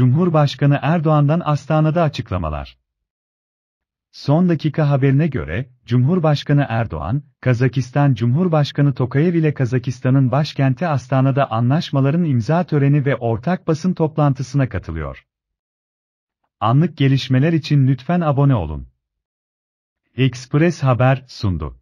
Cumhurbaşkanı Erdoğan'dan Astana'da açıklamalar. Son dakika haberine göre, Cumhurbaşkanı Erdoğan, Kazakistan Cumhurbaşkanı Tokayev ile Kazakistan'ın başkenti Astana'da anlaşmaların imza töreni ve ortak basın toplantısına katılıyor. Anlık gelişmeler için lütfen abone olun. Express Haber sundu.